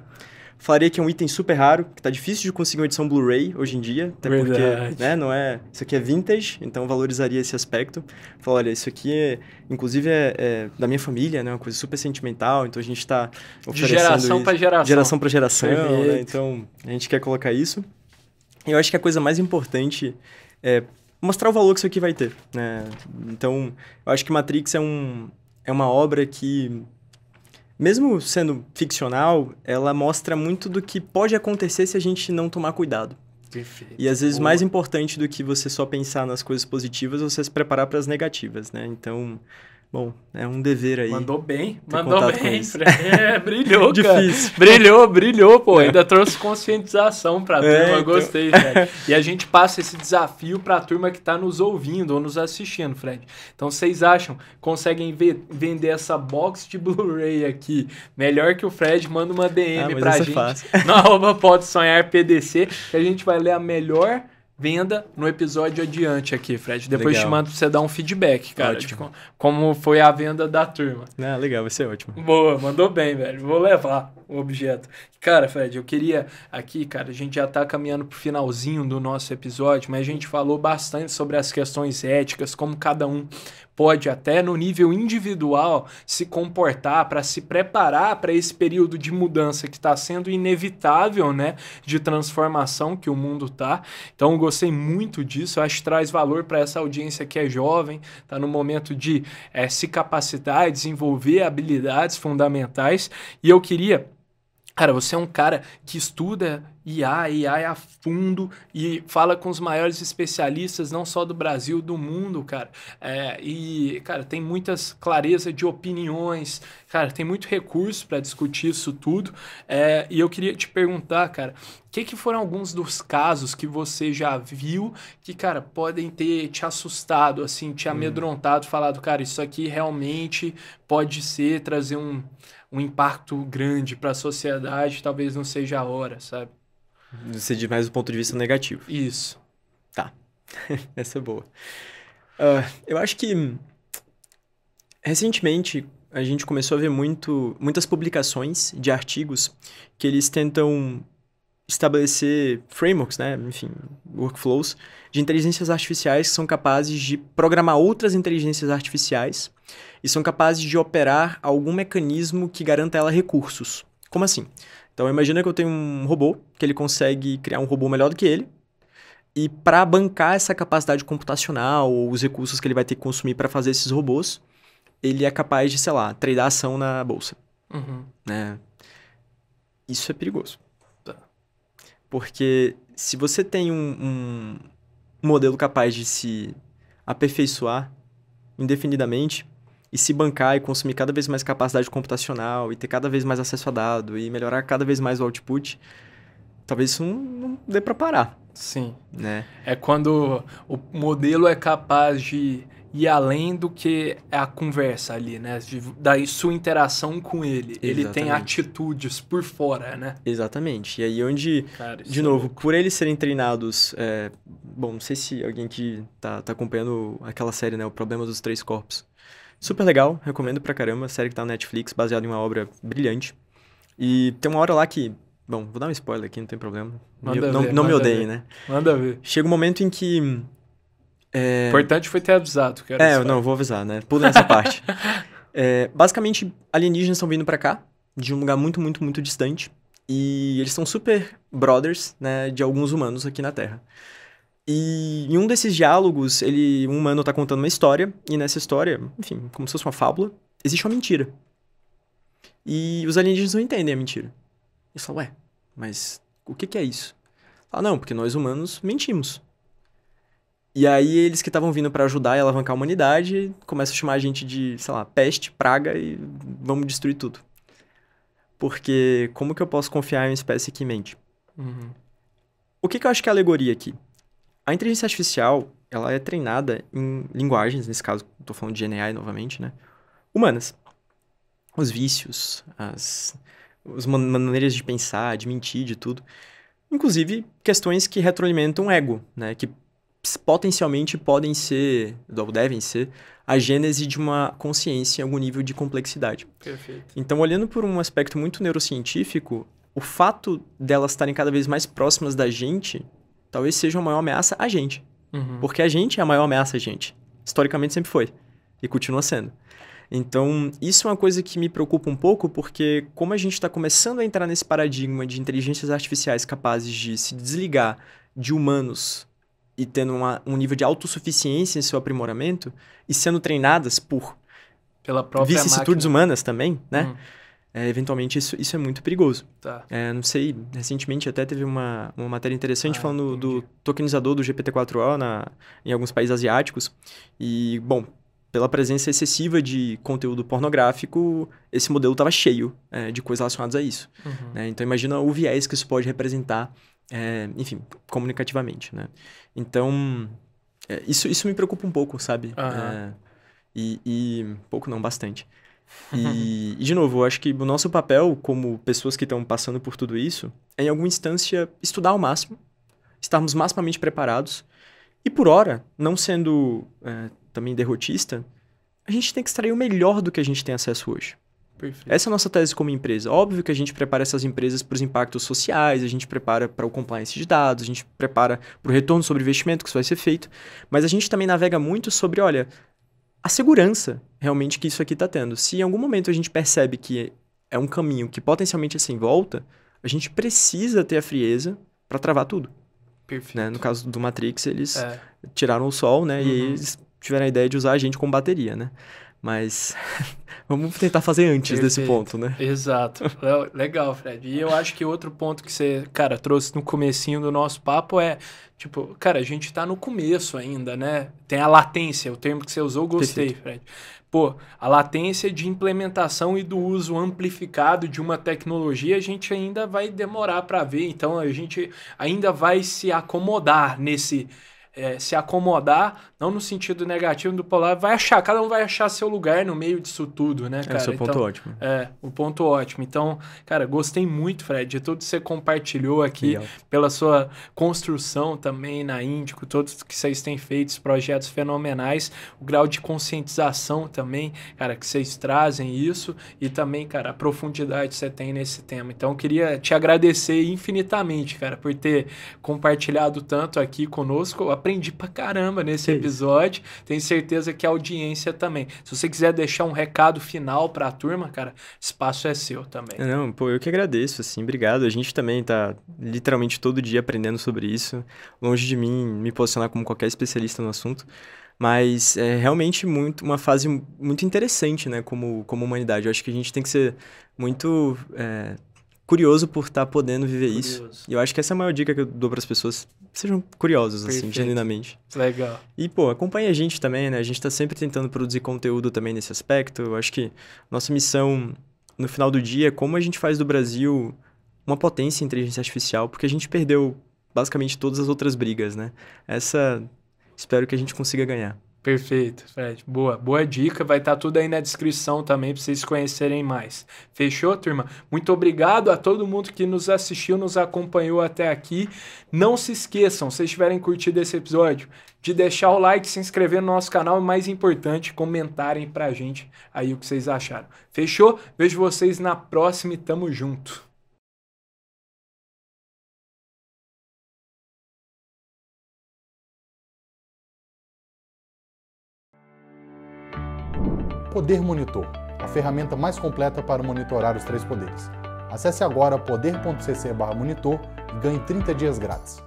Falaria que é um item super raro, que tá difícil de conseguir uma edição Blu-ray hoje em dia, até Verdade. porque, né, não é... Isso aqui é vintage, então valorizaria esse aspecto. Falaria, olha, isso aqui, é, inclusive, é, é, da minha família, né, uma coisa super sentimental, então a gente tá oferecendo De geração para geração. Geração para geração, né? então a gente quer colocar isso. E eu acho que a coisa mais importante é mostrar o valor que isso aqui vai ter, né? Então, eu acho que Matrix é um... É uma obra que mesmo sendo ficcional, ela mostra muito do que pode acontecer se a gente não tomar cuidado. Perfeito. E às vezes Boa. mais importante do que você só pensar nas coisas positivas, você se preparar para as negativas, né? Então, Bom, é um dever aí. Mandou bem, mandou bem. É, brilhou, Difícil. Brilhou, brilhou, pô. É. Ainda trouxe conscientização pra é, turma, é, então... gostei, Fred. E a gente passa esse desafio pra turma que tá nos ouvindo ou nos assistindo, Fred. Então, vocês acham, conseguem ver, vender essa box de Blu-ray aqui? Melhor que o Fred, manda uma DM ah, pra é gente. É fácil. Na pode sonhar PDC, que a gente vai ler a melhor venda no episódio adiante aqui, Fred. Depois legal. te mando pra você dar um feedback, cara, de como foi a venda da turma. Ah, legal, vai ser ótimo. Boa, mandou bem, velho. Vou levar o objeto. Cara, Fred, eu queria aqui, cara, a gente já está caminhando para o finalzinho do nosso episódio, mas a gente falou bastante sobre as questões éticas, como cada um pode até no nível individual se comportar para se preparar para esse período de mudança que está sendo inevitável, né, de transformação que o mundo tá. Então eu gostei muito disso, eu acho que traz valor para essa audiência que é jovem, está no momento de é, se capacitar, desenvolver habilidades fundamentais e eu queria Cara, você é um cara que estuda IA, IA é a fundo e fala com os maiores especialistas, não só do Brasil, do mundo, cara. É, e, cara, tem muitas clareza de opiniões, cara, tem muito recurso para discutir isso tudo. É, e eu queria te perguntar, cara, o que, que foram alguns dos casos que você já viu que, cara, podem ter te assustado, assim, te hum. amedrontado, hum. falado, cara, isso aqui realmente pode ser, trazer um, um impacto grande para a sociedade, talvez não seja a hora, sabe? Você diz mais do ponto de vista negativo. Isso. Tá. Essa é boa. Uh, eu acho que hum, recentemente a gente começou a ver muito, muitas publicações de artigos que eles tentam estabelecer frameworks, né? enfim, workflows de inteligências artificiais que são capazes de programar outras inteligências artificiais e são capazes de operar algum mecanismo que garanta a ela recursos. Como assim? Então imagina que eu tenho um robô que ele consegue criar um robô melhor do que ele. E para bancar essa capacidade computacional ou os recursos que ele vai ter que consumir para fazer esses robôs, ele é capaz de, sei lá, a ação na bolsa. Uhum. Né? Isso é perigoso. Tá. Porque se você tem um, um modelo capaz de se aperfeiçoar indefinidamente, e se bancar e consumir cada vez mais capacidade computacional e ter cada vez mais acesso a dado e melhorar cada vez mais o output, talvez isso não, dê para parar. Sim. Né? É quando o modelo é capaz de ir além do que é a conversa ali, né? De, da sua interação com ele. Exatamente. Ele tem atitudes por fora, né? Exatamente. E aí onde, Cara, de é novo, é por eles serem treinados... É, bom, não sei se alguém que tá, tá acompanhando aquela série, né? O Problema dos Três Corpos. Super legal, recomendo pra caramba, série que tá na Netflix, baseada em uma obra brilhante. E tem uma hora lá que. Bom, vou dar um spoiler aqui, não tem problema. Manda não me odeiem, né? Manda ver. Chega um momento em que. É... Importante foi ter avisado, cara. É, não, vou avisar, né? Pula nessa parte. É, basicamente, alienígenas estão vindo para cá, de um lugar muito, muito, muito distante. E eles são super brothers, né, de alguns humanos aqui na Terra. E em um desses diálogos, ele, um humano está contando uma história, e nessa história, enfim, como se fosse uma fábula, existe uma mentira. E os alienígenas não entendem a mentira. Eles falam, ué, mas o que, que é isso? Ah, não, porque nós humanos mentimos. E aí eles que estavam vindo para ajudar e alavancar a humanidade começam a chamar a gente de, sei lá, peste, praga e vamos destruir tudo. Porque como que eu posso confiar em uma espécie que mente? Uhum. O que, que eu acho que é alegoria aqui? A inteligência artificial, ela é treinada em linguagens, nesse caso, estou falando de GNI novamente, né? Humanas. Os vícios, as, as maneiras de pensar, de mentir, de tudo. Inclusive, questões que retroalimentam o ego, né? Que potencialmente podem ser, ou devem ser, a gênese de uma consciência em algum nível de complexidade. Perfeito. Então, olhando por um aspecto muito neurocientífico, o fato delas estarem cada vez mais próximas da gente talvez seja a maior ameaça a gente. Uhum. Porque a gente é a maior ameaça a gente. Historicamente sempre foi. E continua sendo. Então, isso é uma coisa que me preocupa um pouco, porque como a gente está começando a entrar nesse paradigma de inteligências artificiais capazes de se desligar de humanos e tendo uma, um nível de autossuficiência em seu aprimoramento, e sendo treinadas por Pela própria vicissitudes humanas também, né? Uhum é, eventualmente isso, isso é muito perigoso. Tá. É, não sei, recentemente até teve uma, uma matéria interessante ah, falando entendi. do tokenizador do GPT-4O na, em alguns países asiáticos. E, bom, pela presença excessiva de conteúdo pornográfico, esse modelo estava cheio é, de coisas relacionadas a isso. Uhum. Né? Então, imagina o viés que isso pode representar, é, enfim, comunicativamente. Né? Então, é, isso, isso me preocupa um pouco, sabe? Uhum. E, e, pouco não, bastante. E, e, de novo, eu acho que o nosso papel como pessoas que estão passando por tudo isso é, em alguma instância, estudar ao máximo, estarmos maximamente preparados. E por hora, não sendo é, também derrotista, a gente tem que extrair o melhor do que a gente tem acesso hoje. Perfeito. Essa é a nossa tese como empresa. Óbvio que a gente prepara essas empresas para os impactos sociais, a gente prepara para o compliance de dados, a gente prepara para o retorno sobre investimento que isso vai ser feito, mas a gente também navega muito sobre, olha, a segurança realmente que isso aqui está tendo. Se em algum momento a gente percebe que é um caminho que potencialmente é sem volta, a gente precisa ter a frieza para travar tudo. Perfeito. Né? No caso do Matrix, eles é. tiraram o sol, né? Uhum. E eles tiveram a ideia de usar a gente como bateria, né? Mas vamos tentar fazer antes Perfeito. desse ponto, né? Exato. É, legal, Fred. E eu acho que outro ponto que você, cara, trouxe no comecinho do nosso papo é, tipo, cara, a gente tá no começo ainda, né? Tem a latência, o termo que você usou, gostei, Perfeito. Fred. Pô, a latência de implementação e do uso amplificado de uma tecnologia, a gente ainda vai demorar para ver, então a gente ainda vai se acomodar nesse é, se acomodar não no sentido negativo do polar, vai achar, cada um vai achar seu lugar no meio disso tudo, né, é, cara? Esse é o ponto então, ótimo. É, o ponto ótimo. Então, cara, gostei muito, Fred, de tudo que você compartilhou aqui, Legal. pela sua construção também na Índico, todos que vocês têm feito, projetos fenomenais, o grau de conscientização também, cara, que vocês trazem isso e também, cara, a profundidade que você tem nesse tema. Então, eu queria te agradecer infinitamente, cara, por ter compartilhado tanto aqui conosco. Eu aprendi pra caramba nesse episódio episódio. Tenho certeza que a audiência também. Se você quiser deixar um recado final para a turma, cara, espaço é seu também. Não, pô, eu que agradeço, assim, obrigado. A gente também tá literalmente todo dia aprendendo sobre isso. Longe de mim me posicionar como qualquer especialista no assunto. Mas é realmente muito, uma fase muito interessante, né, como, como humanidade. Eu acho que a gente tem que ser muito é, curioso por estar tá podendo viver curioso. isso. E eu acho que essa é a maior dica que eu dou para as pessoas. Sejam curiosos, assim, Perfeito. assim, genuinamente. Legal. E, pô, acompanha a gente também, né? A gente está sempre tentando produzir conteúdo também nesse aspecto. Eu acho que nossa missão no final do dia é como a gente faz do Brasil uma potência em inteligência artificial, porque a gente perdeu basicamente todas as outras brigas, né? Essa espero que a gente consiga ganhar. Perfeito, Fred. Boa, boa dica. Vai estar tá tudo aí na descrição também para vocês conhecerem mais. Fechou, turma? Muito obrigado a todo mundo que nos assistiu, nos acompanhou até aqui. Não se esqueçam, se tiverem curtido esse episódio, de deixar o like, se inscrever no nosso canal e, mais importante, comentarem a gente aí o que vocês acharam. Fechou? Vejo vocês na próxima e tamo junto. Poder Monitor, a ferramenta mais completa para monitorar os três poderes. Acesse agora poder.cc/monitor e ganhe 30 dias grátis.